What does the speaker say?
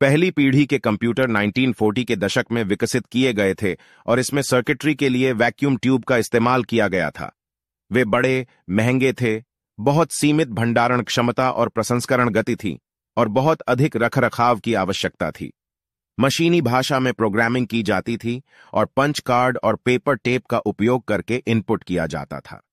पहली पीढ़ी के कंप्यूटर 1940 के दशक में विकसित किए गए थे और इसमें सर्किटरी के लिए वैक्यूम ट्यूब का इस्तेमाल किया गया था वे बड़े महंगे थे बहुत सीमित भंडारण क्षमता और प्रसंस्करण गति थी और बहुत अधिक रखरखाव की आवश्यकता थी मशीनी भाषा में प्रोग्रामिंग की जाती थी और पंच कार्ड और पेपर टेप का उपयोग करके इनपुट किया जाता था